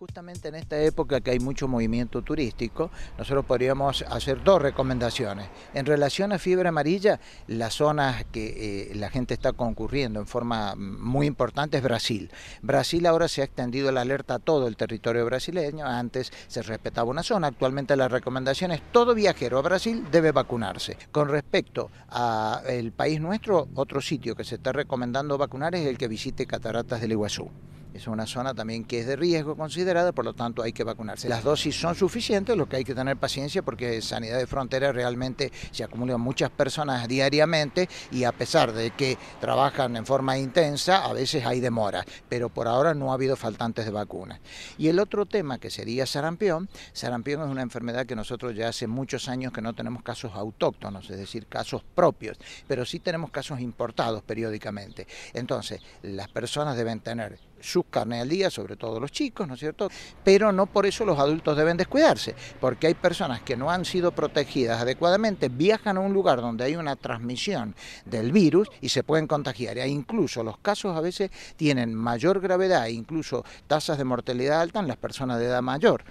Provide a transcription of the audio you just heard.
Justamente en esta época que hay mucho movimiento turístico, nosotros podríamos hacer dos recomendaciones. En relación a fiebre amarilla, las zona que eh, la gente está concurriendo en forma muy importante es Brasil. Brasil ahora se ha extendido la alerta a todo el territorio brasileño, antes se respetaba una zona, actualmente la recomendación es todo viajero a Brasil debe vacunarse. Con respecto al país nuestro, otro sitio que se está recomendando vacunar es el que visite Cataratas del Iguazú. Es una zona también que es de riesgo considerada, por lo tanto hay que vacunarse. Las dosis son suficientes, lo que hay que tener paciencia porque sanidad de frontera realmente se acumulan muchas personas diariamente y a pesar de que trabajan en forma intensa, a veces hay demora. pero por ahora no ha habido faltantes de vacunas. Y el otro tema que sería sarampión, sarampión es una enfermedad que nosotros ya hace muchos años que no tenemos casos autóctonos, es decir, casos propios, pero sí tenemos casos importados periódicamente. Entonces, las personas deben tener sus carnes al día, sobre todo los chicos, ¿no es cierto? Pero no por eso los adultos deben descuidarse, porque hay personas que no han sido protegidas adecuadamente, viajan a un lugar donde hay una transmisión del virus y se pueden contagiar. E incluso los casos a veces tienen mayor gravedad e incluso tasas de mortalidad alta en las personas de edad mayor.